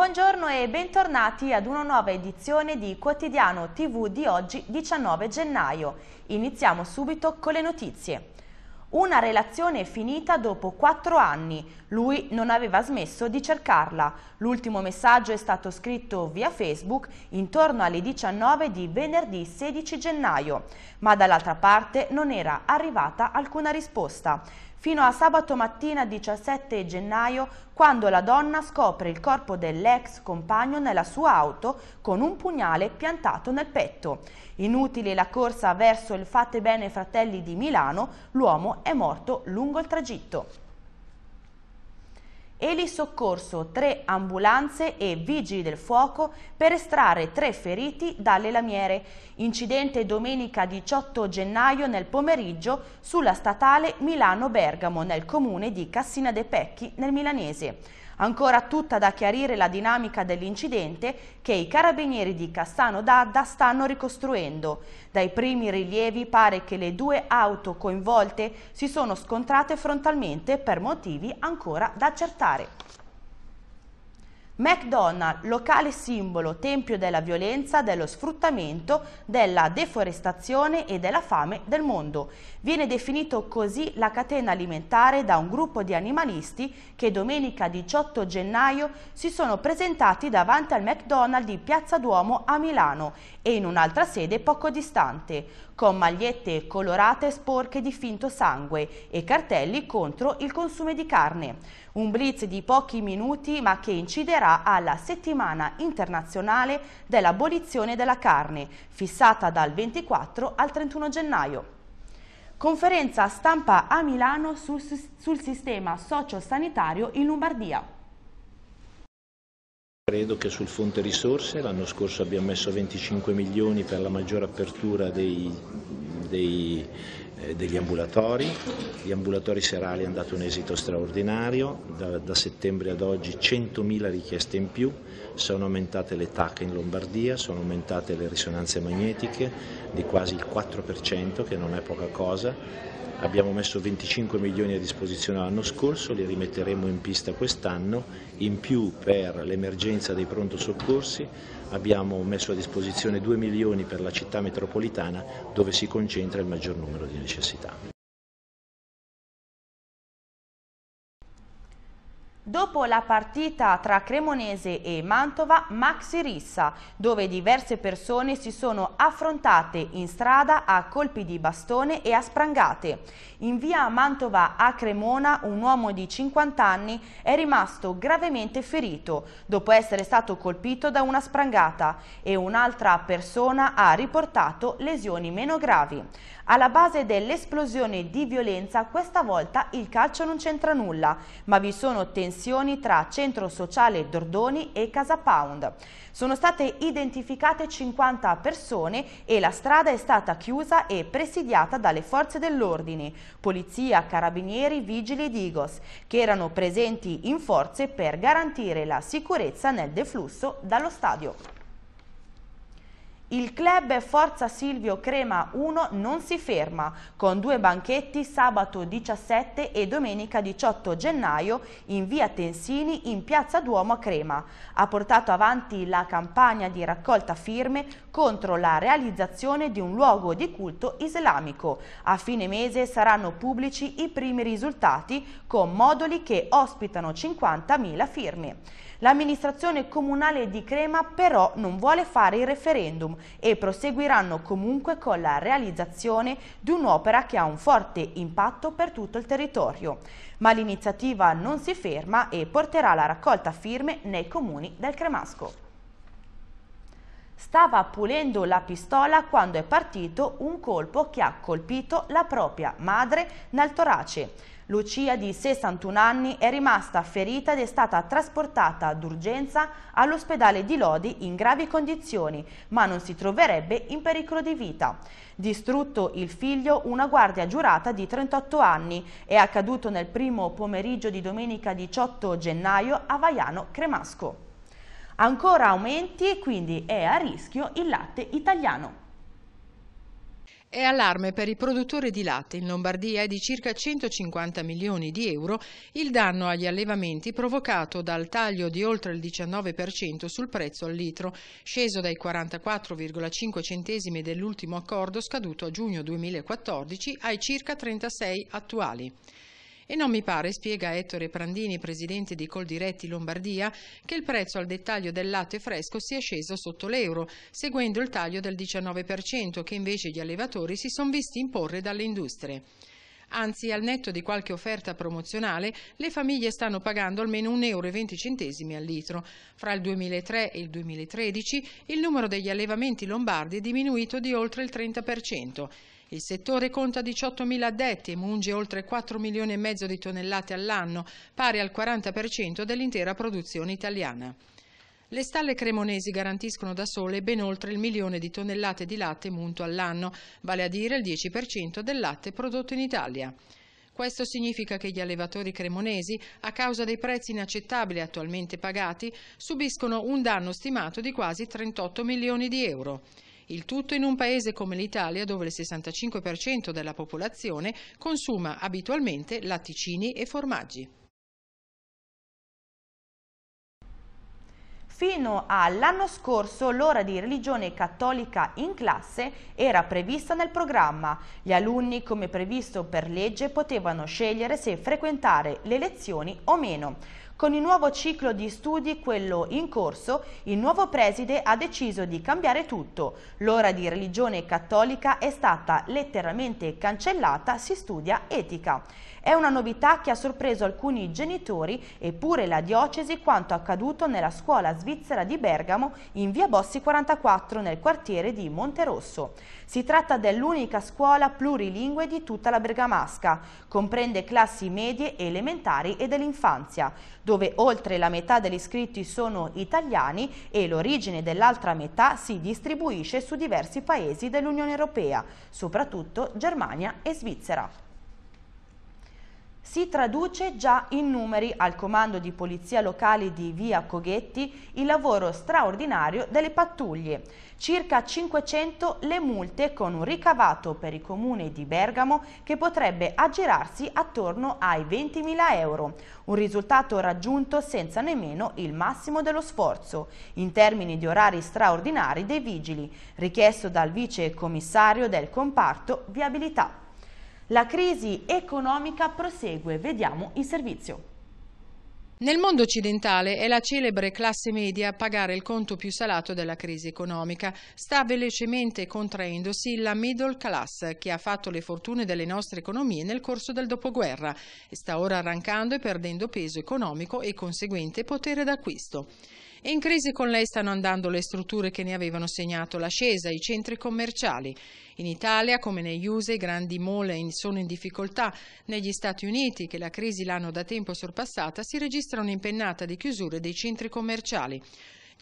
Buongiorno e bentornati ad una nuova edizione di Quotidiano TV di oggi 19 gennaio. Iniziamo subito con le notizie. Una relazione finita dopo quattro anni. Lui non aveva smesso di cercarla. L'ultimo messaggio è stato scritto via Facebook intorno alle 19 di venerdì 16 gennaio. Ma dall'altra parte non era arrivata alcuna risposta fino a sabato mattina 17 gennaio quando la donna scopre il corpo dell'ex compagno nella sua auto con un pugnale piantato nel petto. Inutile la corsa verso il Fate Bene Fratelli di Milano, l'uomo è morto lungo il tragitto elisoccorso, tre ambulanze e vigili del fuoco per estrarre tre feriti dalle lamiere. Incidente domenica 18 gennaio nel pomeriggio sulla statale Milano-Bergamo nel comune di Cassina de Pecchi nel Milanese. Ancora tutta da chiarire la dinamica dell'incidente che i carabinieri di Cassano d'Adda stanno ricostruendo. Dai primi rilievi pare che le due auto coinvolte si sono scontrate frontalmente per motivi ancora da accertare. McDonald, locale simbolo, tempio della violenza, dello sfruttamento, della deforestazione e della fame del mondo. Viene definito così la catena alimentare da un gruppo di animalisti che domenica 18 gennaio si sono presentati davanti al McDonald di Piazza Duomo a Milano e in un'altra sede poco distante, con magliette colorate sporche di finto sangue e cartelli contro il consumo di carne. Un blitz di pochi minuti ma che inciderà dedicherà alla settimana internazionale dell'abolizione della carne, fissata dal 24 al 31 gennaio. Conferenza stampa a Milano sul, sul sistema sociosanitario in Lombardia. Credo che sul fonte risorse l'anno scorso abbiamo messo 25 milioni per la maggiore apertura dei, dei eh, degli ambulatori, gli ambulatori serali hanno dato un esito straordinario, da, da settembre ad oggi 100.000 richieste in più, sono aumentate le TAC in Lombardia, sono aumentate le risonanze magnetiche di quasi il 4% che non è poca cosa, abbiamo messo 25 milioni a disposizione l'anno scorso, li rimetteremo in pista quest'anno, in più per l'emergenza dei pronto soccorsi abbiamo messo a disposizione 2 milioni per la città metropolitana dove si concentra il maggior numero di necessità. Dopo la partita tra Cremonese e Mantova, Maxi Rissa, dove diverse persone si sono affrontate in strada a colpi di bastone e a sprangate. In via Mantova a Cremona un uomo di 50 anni è rimasto gravemente ferito dopo essere stato colpito da una sprangata e un'altra persona ha riportato lesioni meno gravi. Alla base dell'esplosione di violenza questa volta il calcio non c'entra nulla, ma vi sono tensioni connessioni tra Centro Sociale Dordoni e Casa Pound. Sono state identificate 50 persone e la strada è stata chiusa e presidiata dalle forze dell'ordine, polizia, carabinieri, vigili d'Igos, che erano presenti in forze per garantire la sicurezza nel deflusso dallo stadio. Il club Forza Silvio Crema 1 non si ferma, con due banchetti sabato 17 e domenica 18 gennaio in via Tensini in piazza Duomo a Crema. Ha portato avanti la campagna di raccolta firme contro la realizzazione di un luogo di culto islamico. A fine mese saranno pubblici i primi risultati con moduli che ospitano 50.000 firme. L'amministrazione comunale di Crema però non vuole fare il referendum e proseguiranno comunque con la realizzazione di un'opera che ha un forte impatto per tutto il territorio. Ma l'iniziativa non si ferma e porterà la raccolta firme nei comuni del Cremasco stava pulendo la pistola quando è partito un colpo che ha colpito la propria madre nel torace. Lucia, di 61 anni, è rimasta ferita ed è stata trasportata d'urgenza all'ospedale di Lodi in gravi condizioni, ma non si troverebbe in pericolo di vita. Distrutto il figlio, una guardia giurata di 38 anni, è accaduto nel primo pomeriggio di domenica 18 gennaio a Vaiano Cremasco. Ancora aumenti e quindi è a rischio il latte italiano. È allarme per i produttori di latte in Lombardia e di circa 150 milioni di euro il danno agli allevamenti provocato dal taglio di oltre il 19% sul prezzo al litro, sceso dai 44,5 centesimi dell'ultimo accordo scaduto a giugno 2014 ai circa 36 attuali. E non mi pare, spiega Ettore Prandini, presidente di Coldiretti Lombardia, che il prezzo al dettaglio del latte fresco sia sceso sotto l'euro, seguendo il taglio del 19% che invece gli allevatori si sono visti imporre dalle industrie. Anzi, al netto di qualche offerta promozionale, le famiglie stanno pagando almeno 1,20 euro al litro. Fra il 2003 e il 2013 il numero degli allevamenti lombardi è diminuito di oltre il 30%. Il settore conta 18.000 addetti e munge oltre 4 milioni e mezzo di tonnellate all'anno, pari al 40% dell'intera produzione italiana. Le stalle cremonesi garantiscono da sole ben oltre il milione di tonnellate di latte munto all'anno, vale a dire il 10% del latte prodotto in Italia. Questo significa che gli allevatori cremonesi, a causa dei prezzi inaccettabili attualmente pagati, subiscono un danno stimato di quasi 38 milioni di euro. Il tutto in un paese come l'Italia dove il 65% della popolazione consuma abitualmente latticini e formaggi. Fino all'anno scorso l'ora di religione cattolica in classe era prevista nel programma. Gli alunni, come previsto per legge, potevano scegliere se frequentare le lezioni o meno. Con il nuovo ciclo di studi, quello in corso, il nuovo preside ha deciso di cambiare tutto. L'ora di religione cattolica è stata letteralmente cancellata, si studia etica. È una novità che ha sorpreso alcuni genitori e pure la diocesi quanto accaduto nella scuola svizzera di Bergamo in via Bossi 44 nel quartiere di Monterosso. Si tratta dell'unica scuola plurilingue di tutta la Bergamasca, comprende classi medie, elementari e dell'infanzia dove oltre la metà degli iscritti sono italiani e l'origine dell'altra metà si distribuisce su diversi paesi dell'Unione Europea, soprattutto Germania e Svizzera si traduce già in numeri al comando di polizia locale di Via Coghetti il lavoro straordinario delle pattuglie. Circa 500 le multe con un ricavato per i comuni di Bergamo che potrebbe aggirarsi attorno ai 20.000 euro. Un risultato raggiunto senza nemmeno il massimo dello sforzo, in termini di orari straordinari dei vigili, richiesto dal vice commissario del comparto Viabilità. La crisi economica prosegue, vediamo il servizio. Nel mondo occidentale è la celebre classe media a pagare il conto più salato della crisi economica. Sta velocemente contraendosi la middle class che ha fatto le fortune delle nostre economie nel corso del dopoguerra e sta ora arrancando e perdendo peso economico e conseguente potere d'acquisto. In crisi con lei stanno andando le strutture che ne avevano segnato l'ascesa, i centri commerciali. In Italia, come negli USA, i grandi mall sono in difficoltà. Negli Stati Uniti, che la crisi l'hanno da tempo sorpassata, si registra un'impennata di chiusure dei centri commerciali.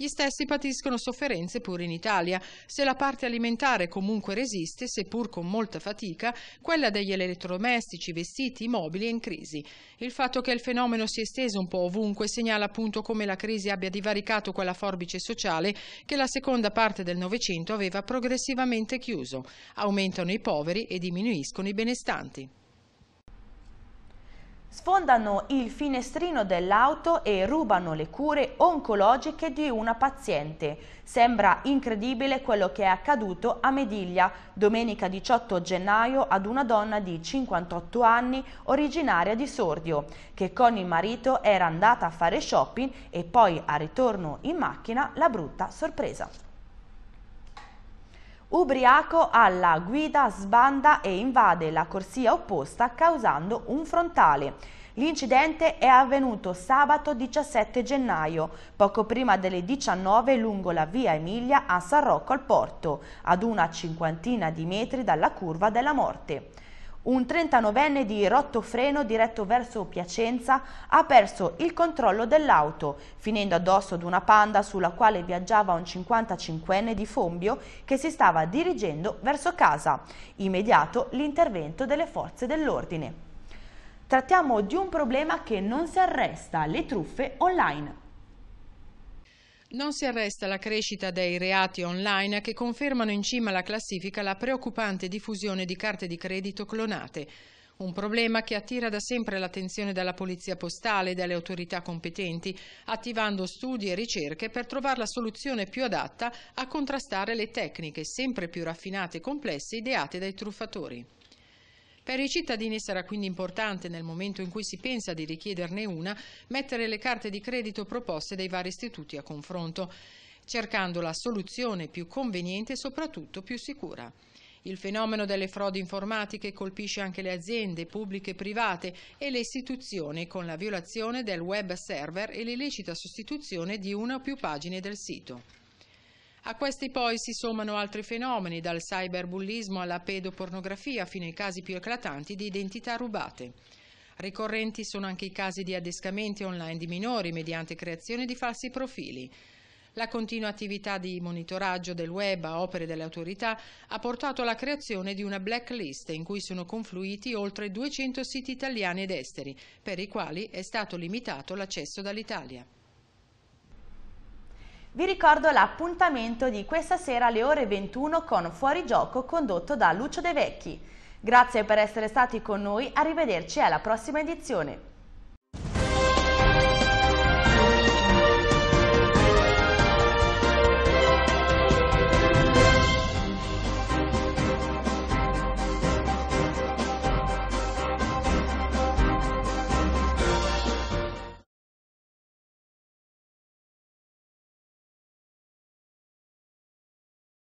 Gli stessi patiscono sofferenze pure in Italia. Se la parte alimentare comunque resiste, seppur con molta fatica, quella degli elettrodomestici, vestiti, mobili è in crisi. Il fatto che il fenomeno si è esteso un po' ovunque segnala appunto come la crisi abbia divaricato quella forbice sociale che la seconda parte del Novecento aveva progressivamente chiuso. Aumentano i poveri e diminuiscono i benestanti sfondano il finestrino dell'auto e rubano le cure oncologiche di una paziente. Sembra incredibile quello che è accaduto a Mediglia domenica 18 gennaio ad una donna di 58 anni originaria di Sordio che con il marito era andata a fare shopping e poi a ritorno in macchina la brutta sorpresa. Ubriaco alla guida sbanda e invade la corsia opposta causando un frontale. L'incidente è avvenuto sabato 17 gennaio, poco prima delle 19 lungo la via Emilia a San Rocco al Porto, ad una cinquantina di metri dalla curva della morte un 39enne di Rottofreno diretto verso Piacenza ha perso il controllo dell'auto, finendo addosso ad una panda sulla quale viaggiava un 55enne di Fombio che si stava dirigendo verso casa. Immediato l'intervento delle forze dell'ordine. Trattiamo di un problema che non si arresta, le truffe online. Non si arresta la crescita dei reati online che confermano in cima alla classifica la preoccupante diffusione di carte di credito clonate. Un problema che attira da sempre l'attenzione dalla polizia postale e dalle autorità competenti, attivando studi e ricerche per trovare la soluzione più adatta a contrastare le tecniche sempre più raffinate e complesse ideate dai truffatori. Per i cittadini sarà quindi importante, nel momento in cui si pensa di richiederne una, mettere le carte di credito proposte dai vari istituti a confronto, cercando la soluzione più conveniente e soprattutto più sicura. Il fenomeno delle frodi informatiche colpisce anche le aziende pubbliche e private e le istituzioni con la violazione del web server e l'illecita sostituzione di una o più pagine del sito. A questi poi si sommano altri fenomeni, dal cyberbullismo alla pedopornografia fino ai casi più eclatanti di identità rubate. Ricorrenti sono anche i casi di adescamenti online di minori mediante creazione di falsi profili. La continua attività di monitoraggio del web a opere delle autorità ha portato alla creazione di una blacklist in cui sono confluiti oltre 200 siti italiani ed esteri, per i quali è stato limitato l'accesso dall'Italia. Vi ricordo l'appuntamento di questa sera alle ore 21 con Fuorigioco condotto da Lucio De Vecchi. Grazie per essere stati con noi, arrivederci alla prossima edizione.